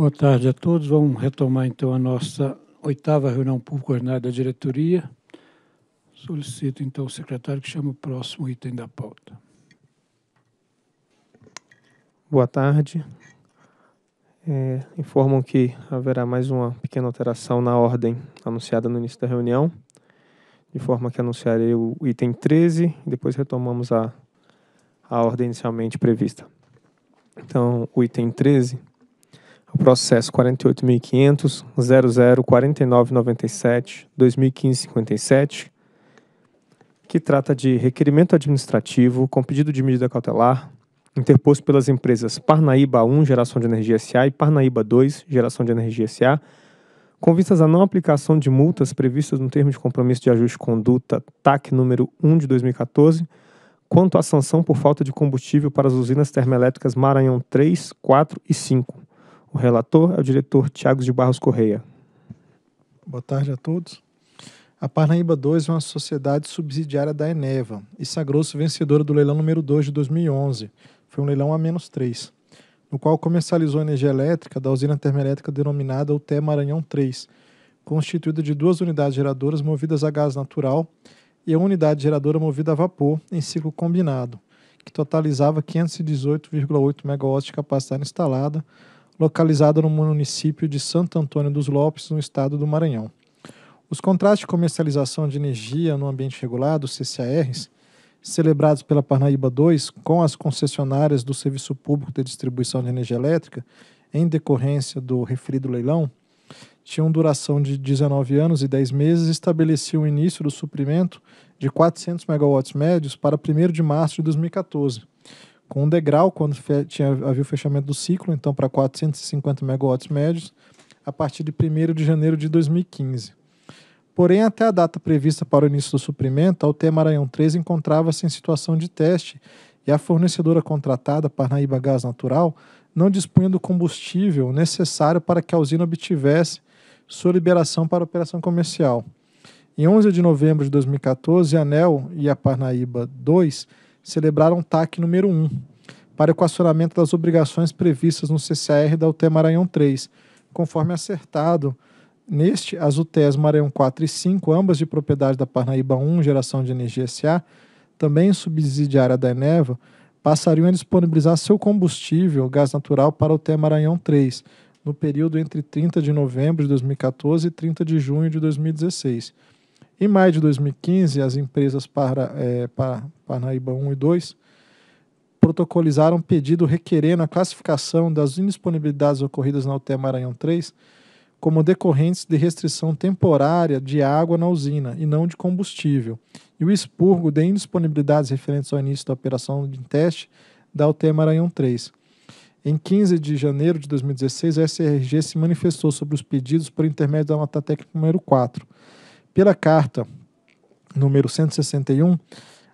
Boa tarde a todos. Vamos retomar então a nossa oitava reunião pública ordinária da diretoria. Solicito então o secretário que chame o próximo item da pauta. Boa tarde. É, informam que haverá mais uma pequena alteração na ordem anunciada no início da reunião, de forma que anunciarei o item 13 e depois retomamos a, a ordem inicialmente prevista. Então, o item 13 o processo 48.500.004997-2015-57, que trata de requerimento administrativo com pedido de medida cautelar interposto pelas empresas Parnaíba 1, Geração de Energia SA, e Parnaíba 2, Geração de Energia SA, com vistas à não aplicação de multas previstas no termo de compromisso de ajuste de conduta TAC número 1 de 2014, quanto à sanção por falta de combustível para as usinas termoelétricas Maranhão 3, 4 e 5. O relator é o diretor Tiago de Barros Correia. Boa tarde a todos. A Parnaíba 2 é uma sociedade subsidiária da Eneva e sagrou-se vencedora do leilão número 2 de 2011. Foi um leilão a menos 3, no qual comercializou energia elétrica da usina termoelétrica denominada UTE Maranhão 3, constituída de duas unidades geradoras movidas a gás natural e uma unidade geradora movida a vapor em ciclo combinado, que totalizava 518,8 MW de capacidade instalada, localizada no município de Santo Antônio dos Lopes, no estado do Maranhão. Os contratos de comercialização de energia no ambiente regulado, CCARs, celebrados pela Parnaíba 2 com as concessionárias do Serviço Público de Distribuição de Energia Elétrica, em decorrência do referido leilão, tinham duração de 19 anos e 10 meses e estabeleciam o início do suprimento de 400 megawatts médios para 1 de março de 2014 com um degrau quando tinha, havia o fechamento do ciclo, então para 450 megawatts médios, a partir de 1 de janeiro de 2015. Porém, até a data prevista para o início do suprimento, a UT Maranhão 3 encontrava-se em situação de teste e a fornecedora contratada, Parnaíba Gás Natural, não dispunha do combustível necessário para que a usina obtivesse sua liberação para operação comercial. Em 11 de novembro de 2014, a ANEL e a Parnaíba 2 celebraram TAC número 1, para o equacionamento das obrigações previstas no CCR da UTE Maranhão 3, conforme acertado neste, as UTEs Maranhão 4 e 5, ambas de propriedade da Parnaíba 1, Geração de Energia SA, também subsidiária da Eneva, passariam a disponibilizar seu combustível, gás natural, para a UTE Maranhão 3, no período entre 30 de novembro de 2014 e 30 de junho de 2016. Em maio de 2015, as empresas para, é, para Parnaíba 1 e 2 protocolizaram um pedido requerendo a classificação das indisponibilidades ocorridas na UTE Maranhão 3 como decorrentes de restrição temporária de água na usina e não de combustível, e o expurgo de indisponibilidades referentes ao início da operação de teste da UTE Maranhão 3. Em 15 de janeiro de 2016, a SRG se manifestou sobre os pedidos por intermédio da nota técnica número 4. Pela carta número 161,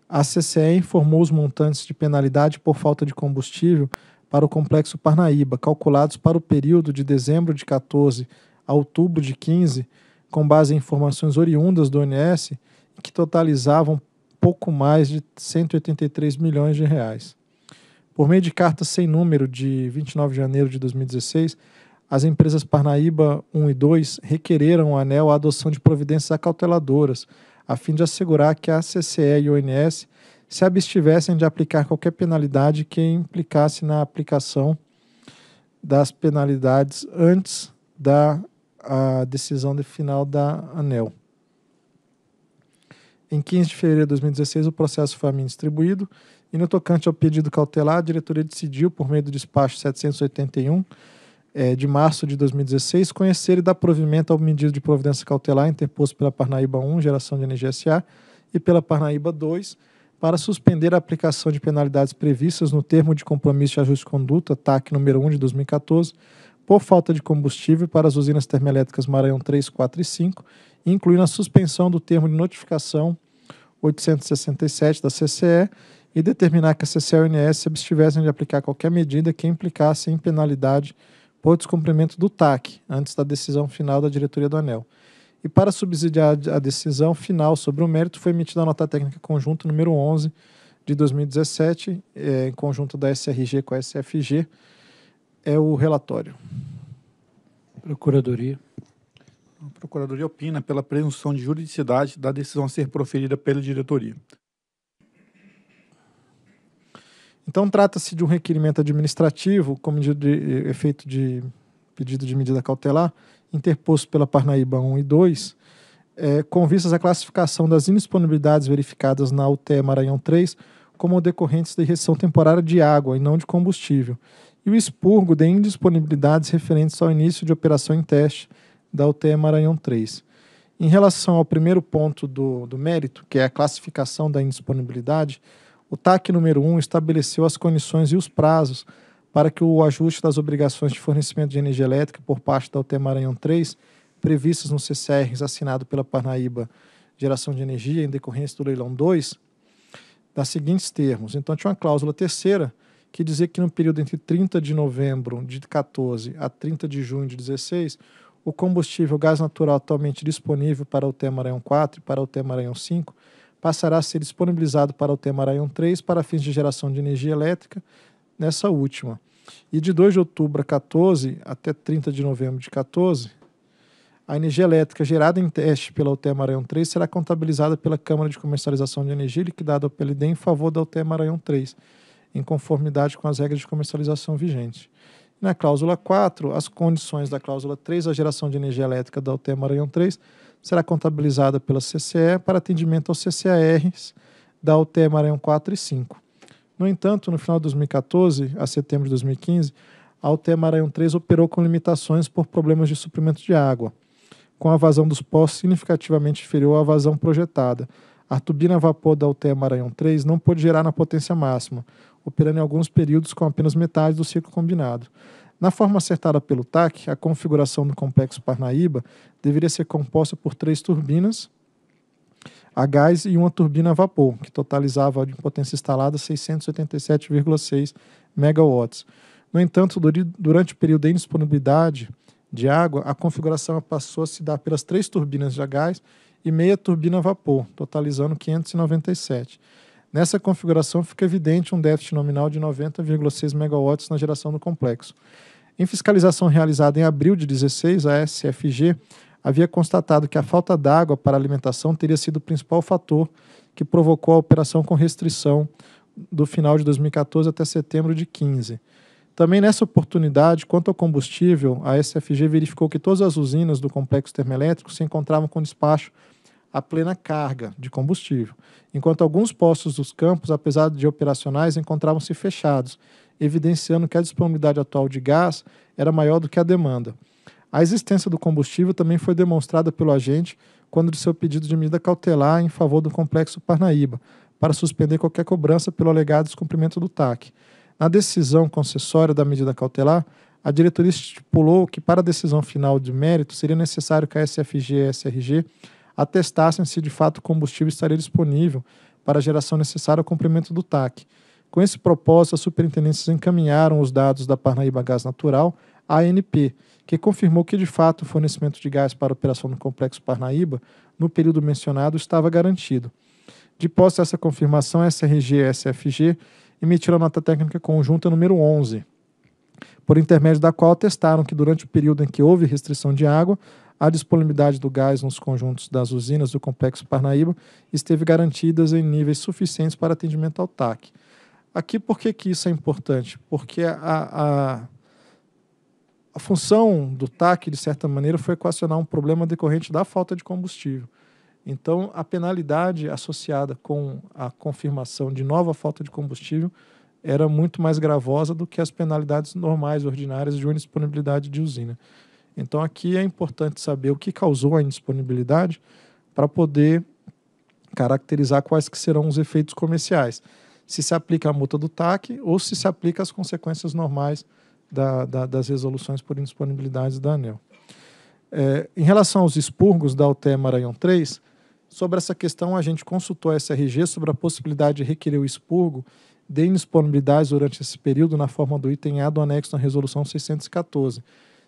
a CCE informou os montantes de penalidade por falta de combustível para o Complexo Parnaíba, calculados para o período de dezembro de 14 a outubro de 15, com base em informações oriundas do ONS, que totalizavam pouco mais de 183 milhões de reais. Por meio de carta sem número de 29 de janeiro de 2016, as empresas Parnaíba 1 e 2 requereram ao ANEL a adoção de providências acauteladoras, a fim de assegurar que a CCE e o ONS se abstivessem de aplicar qualquer penalidade que implicasse na aplicação das penalidades antes da decisão de final da ANEL. Em 15 de fevereiro de 2016, o processo foi a mim distribuído e, no tocante ao pedido cautelar, a diretoria decidiu, por meio do despacho 781, é, de março de 2016, conhecer e dar provimento ao medida de providência cautelar interposto pela Parnaíba 1, geração de NGSA, e pela Parnaíba 2, para suspender a aplicação de penalidades previstas no termo de compromisso de ajuste de conduta, TAC número 1 de 2014, por falta de combustível para as usinas termoelétricas Maranhão 3, 4 e 5, incluindo a suspensão do termo de notificação 867 da CCE e determinar que a CCE e a ONS se abstivessem de aplicar qualquer medida que implicasse em penalidade por descumprimento do TAC, antes da decisão final da diretoria do ANEL. E para subsidiar a decisão final sobre o mérito, foi emitida a nota técnica conjunta número 11 de 2017, é, em conjunto da SRG com a SFG. É o relatório. Procuradoria. A Procuradoria opina pela presunção de juridicidade da decisão a ser proferida pela diretoria. Então, trata-se de um requerimento administrativo, como de, de efeito de pedido de medida cautelar, interposto pela Parnaíba 1 e 2, é, com vistas à classificação das indisponibilidades verificadas na UTE Maranhão 3 como decorrentes da restrição temporária de água e não de combustível, e o expurgo de indisponibilidades referentes ao início de operação em teste da UTE Maranhão 3. Em relação ao primeiro ponto do, do mérito, que é a classificação da indisponibilidade, o TAC número 1 estabeleceu as condições e os prazos para que o ajuste das obrigações de fornecimento de energia elétrica por parte da UTE Maranhão 3, previstas no CCR assinado pela Parnaíba Geração de Energia em decorrência do leilão 2, das seguintes termos. Então tinha uma cláusula terceira que dizia que no período entre 30 de novembro de 14 a 30 de junho de 16, o combustível gás natural atualmente disponível para o UTE Maranhão 4 e para o UTE Maranhão 5 passará a ser disponibilizado para o Temarayon 3 para fins de geração de energia elétrica nessa última. E de 2 de outubro a 14 até 30 de novembro de 14, a energia elétrica gerada em teste pela UTE Maranhão 3 será contabilizada pela Câmara de Comercialização de Energia liquidada pela IDEM em favor da UTE Maranhão 3, em conformidade com as regras de comercialização vigentes. Na cláusula 4, as condições da cláusula 3, a geração de energia elétrica da UTE Maranhão 3 será contabilizada pela CCE para atendimento aos CCARs da UTE Maranhão 4 e 5. No entanto, no final de 2014 a setembro de 2015, a UTE Maranhão 3 operou com limitações por problemas de suprimento de água, com a vazão dos postos significativamente inferior à vazão projetada. A turbina a vapor da UTE Maranhão 3 não pôde gerar na potência máxima, operando em alguns períodos com apenas metade do ciclo combinado. Na forma acertada pelo TAC, a configuração do complexo Parnaíba deveria ser composta por três turbinas a gás e uma turbina a vapor, que totalizava de potência instalada 687,6 megawatts. No entanto, durante o período de indisponibilidade de água, a configuração passou a se dar pelas três turbinas de gás e meia turbina a vapor, totalizando 597. Nessa configuração fica evidente um déficit nominal de 90,6 megawatts na geração do complexo. Em fiscalização realizada em abril de 16, a SFG havia constatado que a falta d'água para alimentação teria sido o principal fator que provocou a operação com restrição do final de 2014 até setembro de 15. Também nessa oportunidade, quanto ao combustível, a SFG verificou que todas as usinas do complexo termoelétrico se encontravam com despacho a plena carga de combustível, enquanto alguns postos dos campos, apesar de operacionais, encontravam-se fechados, evidenciando que a disponibilidade atual de gás era maior do que a demanda. A existência do combustível também foi demonstrada pelo agente quando de seu pedido de medida cautelar em favor do Complexo Parnaíba, para suspender qualquer cobrança pelo alegado descumprimento do TAC. Na decisão concessória da medida cautelar, a diretoria estipulou que, para a decisão final de mérito, seria necessário que a SFG e a SRG atestassem se de fato o combustível estaria disponível para a geração necessária ao cumprimento do TAC. Com esse propósito, as superintendências encaminharam os dados da Parnaíba Gás Natural à ANP, que confirmou que de fato o fornecimento de gás para a operação no Complexo Parnaíba, no período mencionado, estava garantido. De posse dessa confirmação, a SRG e a SFG emitiram a nota técnica conjunta número 11, por intermédio da qual atestaram que durante o período em que houve restrição de água, a disponibilidade do gás nos conjuntos das usinas do Complexo Parnaíba esteve garantidas em níveis suficientes para atendimento ao TAC. Aqui, por que, que isso é importante? Porque a, a, a função do TAC, de certa maneira, foi equacionar um problema decorrente da falta de combustível. Então, a penalidade associada com a confirmação de nova falta de combustível era muito mais gravosa do que as penalidades normais, ordinárias de uma disponibilidade de usina. Então aqui é importante saber o que causou a indisponibilidade para poder caracterizar quais que serão os efeitos comerciais. Se se aplica a multa do TAC ou se se aplica as consequências normais da, da, das resoluções por indisponibilidade da ANEL. É, em relação aos expurgos da UTE Maranhão 3, sobre essa questão a gente consultou a SRG sobre a possibilidade de requerer o expurgo de indisponibilidades durante esse período na forma do item A do anexo na Resolução 614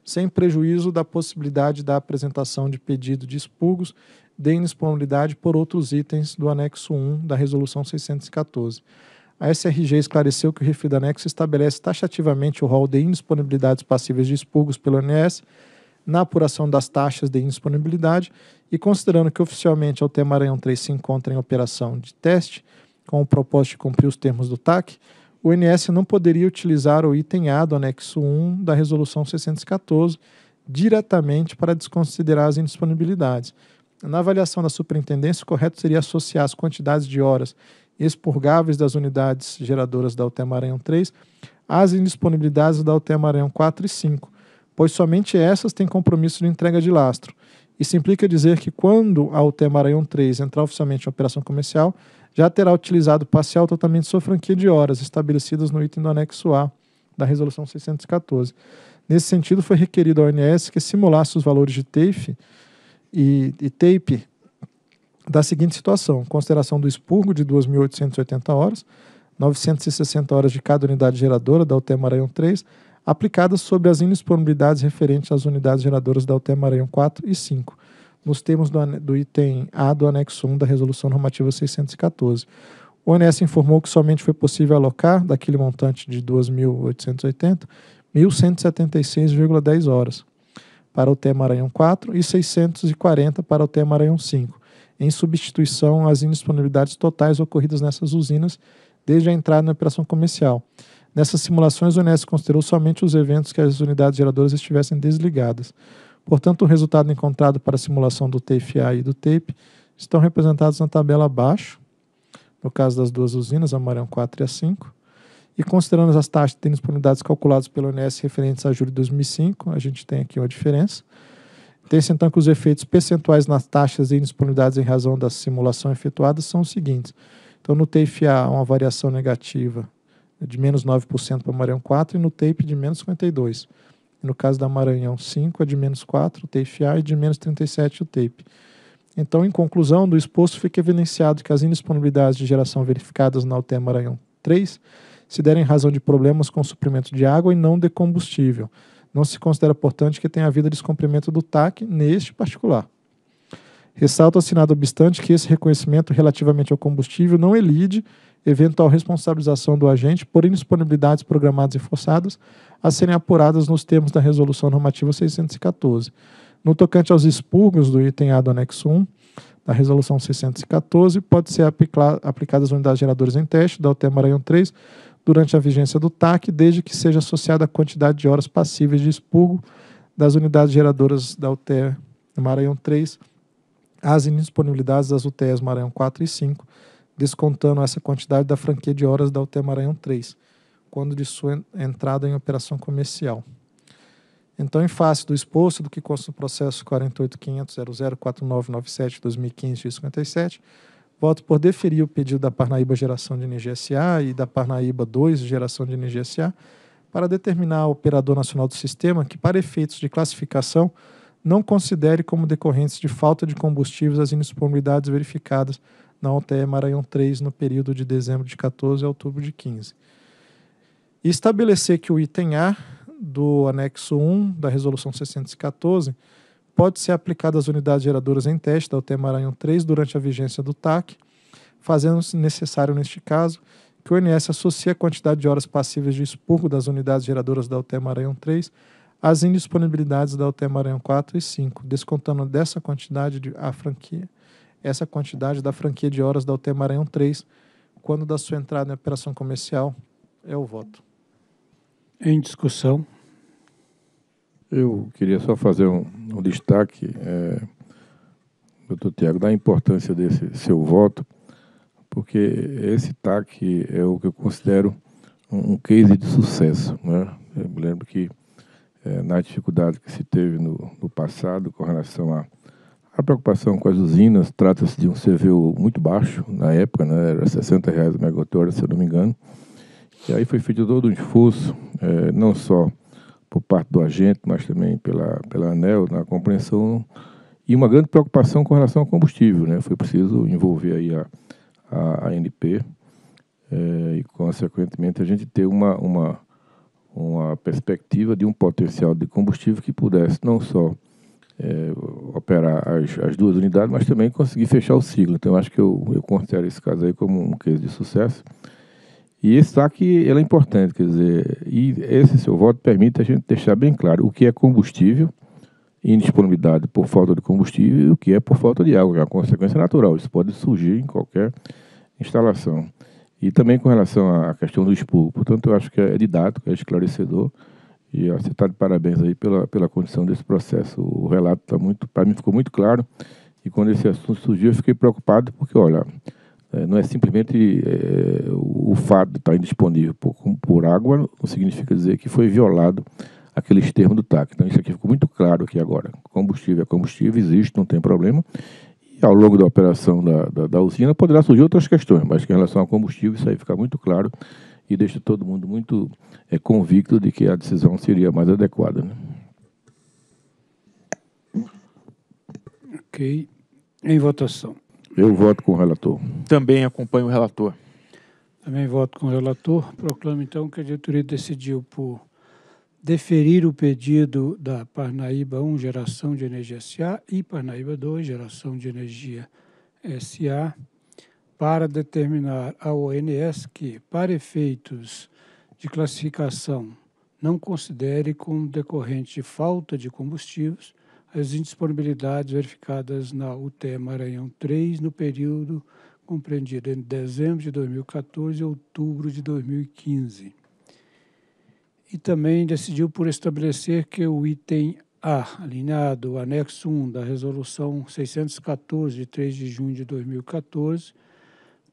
sem prejuízo da possibilidade da apresentação de pedido de expurgos de indisponibilidade por outros itens do anexo 1 da resolução 614. A SRG esclareceu que o referido anexo estabelece taxativamente o rol de indisponibilidades passíveis de expurgos pelo ANS na apuração das taxas de indisponibilidade e considerando que oficialmente ao é Maranhão 3 se encontra em operação de teste com o propósito de cumprir os termos do TAC, o INS não poderia utilizar o item A do anexo 1 da Resolução 614 diretamente para desconsiderar as indisponibilidades. Na avaliação da superintendência, o correto seria associar as quantidades de horas expurgáveis das unidades geradoras da UTE Maranhão 3 às indisponibilidades da UTE Maranhão 4 e 5, pois somente essas têm compromisso de entrega de lastro. Isso implica dizer que quando a UTE Maranhão 3 entrar oficialmente em operação comercial, já terá utilizado parcial totalmente sua franquia de horas estabelecidas no item do anexo A da Resolução 614. Nesse sentido, foi requerido à ONS que simulasse os valores de TAFE e, e TAPE da seguinte situação: consideração do expurgo de 2.880 horas, 960 horas de cada unidade geradora da UTE Maranhão 3, aplicadas sobre as indisponibilidades referentes às unidades geradoras da UTE Maranhão 4 e 5 nos termos do, do item A do anexo 1 da Resolução Normativa 614. O ONS informou que somente foi possível alocar, daquele montante de 2.880, 1.176,10 horas para o TE Maranhão 4 e 640 para o TE Maranhão 5, em substituição às indisponibilidades totais ocorridas nessas usinas desde a entrada na operação comercial. Nessas simulações, o ONS considerou somente os eventos que as unidades geradoras estivessem desligadas. Portanto, o resultado encontrado para a simulação do TFA e do TAPE estão representados na tabela abaixo, no caso das duas usinas, a 4 e a 5. E considerando as taxas de disponibilidades calculadas pelo ONS referentes a julho de 2005, a gente tem aqui uma diferença. Tem-se então que os efeitos percentuais nas taxas de indisponibilidades em razão da simulação efetuada são os seguintes. Então, no TFA, uma variação negativa de menos 9% para Marão 4 e no TAPE de menos 52%. No caso da Maranhão, 5 é de menos 4, o TFA e de menos 37 o TAPE. Então, em conclusão, do exposto fica evidenciado que as indisponibilidades de geração verificadas na UTE Maranhão 3 se derem razão de problemas com suprimento de água e não de combustível. Não se considera, portanto, que tenha havido descumprimento do TAC neste particular. Ressalto assinado obstante que esse reconhecimento relativamente ao combustível não elide eventual responsabilização do agente por indisponibilidades programadas e forçadas a serem apuradas nos termos da Resolução Normativa 614. No tocante aos expurgos do item A do anexo 1 da Resolução 614, pode ser aplicadas unidades geradoras em teste da UTE Maranhão 3 durante a vigência do TAC, desde que seja associada a quantidade de horas passíveis de expurgo das unidades geradoras da UTE Maranhão 3 às indisponibilidades das UTEs Maranhão 4 e 5 descontando essa quantidade da franquia de horas da UT Maranhão 3, quando de sua entrada em operação comercial. Então, em face do exposto do que consta no processo 48.500.004997-2015-57, voto por deferir o pedido da Parnaíba Geração de Energia SA e da Parnaíba 2 Geração de Energia SA para determinar ao operador nacional do sistema que, para efeitos de classificação, não considere como decorrentes de falta de combustíveis as indisponibilidades verificadas na UTE Maranhão 3 no período de dezembro de 14 a outubro de 15. E estabelecer que o item A do anexo 1 da resolução 614 pode ser aplicado às unidades geradoras em teste da UTE Maranhão 3 durante a vigência do TAC, fazendo-se necessário neste caso que o INS associe a quantidade de horas passíveis de expurgo das unidades geradoras da UTE Maranhão 3 as indisponibilidades da UTE Maranhão 4 e 5, descontando dessa quantidade de, a franquia essa quantidade da franquia de horas da UT Maranhão 3, quando da sua entrada em operação comercial, é o voto. Em discussão. Eu queria só fazer um, um destaque, é, doutor Tiago, da importância desse seu voto, porque esse TAC é o que eu considero um, um case de sucesso. Né? Eu me lembro que é, na dificuldade que se teve no, no passado com relação a a preocupação com as usinas trata-se de um CVO muito baixo, na época, né, era R$ 60 reais o megawatt-hora, se eu não me engano. E aí foi feito todo um esforço, é, não só por parte do agente, mas também pela, pela ANEL, na compreensão, e uma grande preocupação com relação ao combustível. Né? Foi preciso envolver aí a, a ANP é, e, consequentemente, a gente ter uma, uma, uma perspectiva de um potencial de combustível que pudesse não só é, operar as, as, duas unidades, mas também conseguir fechar o ciclo. Então, acho que eu, eu considero esse caso aí como um caso de sucesso. E esse saque ele é importante, quer dizer, e esse seu voto permite a gente deixar bem claro o que é combustível, indisponibilidade por falta de combustível e o que é por falta de água, que é uma consequência natural. Isso pode surgir em qualquer instalação. E também com relação à questão do expurgo. Portanto, eu acho que é didático, é esclarecedor e você está de parabéns aí pela, pela condição desse processo. O relato está muito, para mim ficou muito claro. E quando esse assunto surgiu, eu fiquei preocupado, porque, olha, é, não é simplesmente é, o, o fato de estar tá indisponível por, por água, não significa dizer que foi violado aqueles termos do TAC. Então, isso aqui ficou muito claro aqui agora. Combustível é combustível, existe, não tem problema. E ao longo da operação da, da, da usina poderá surgir outras questões, mas que em relação ao combustível, isso aí fica muito claro e deixa todo mundo muito é, convicto de que a decisão seria mais adequada. Né? Ok. Em votação. Eu voto com o relator. Também acompanho o relator. Também voto com o relator. Proclamo, então, que a diretoria decidiu por deferir o pedido da Parnaíba 1, geração de energia SA, e Parnaíba 2, geração de energia SA, para determinar à ONS que, para efeitos de classificação, não considere como decorrente de falta de combustíveis as indisponibilidades verificadas na UTE Maranhão 3 no período compreendido entre dezembro de 2014 e outubro de 2015. E também decidiu por estabelecer que o item A, alinhado ao anexo 1 da resolução 614 de 3 de junho de 2014,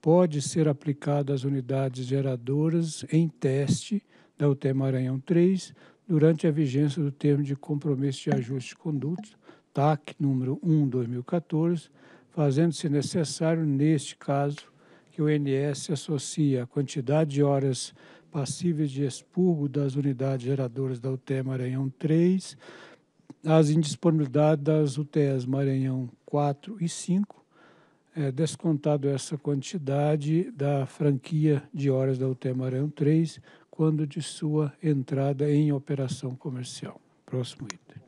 pode ser aplicado às unidades geradoras em teste da UTE Maranhão 3 durante a vigência do termo de compromisso de ajuste de conduta, TAC número 1/2014, fazendo-se necessário neste caso que o INS associa a quantidade de horas passíveis de expurgo das unidades geradoras da UTE Maranhão 3 às indisponibilidades das UTEs Maranhão 4 e 5 é, descontado essa quantidade da franquia de horas da UTE Maranhão 3, quando de sua entrada em operação comercial. Próximo item.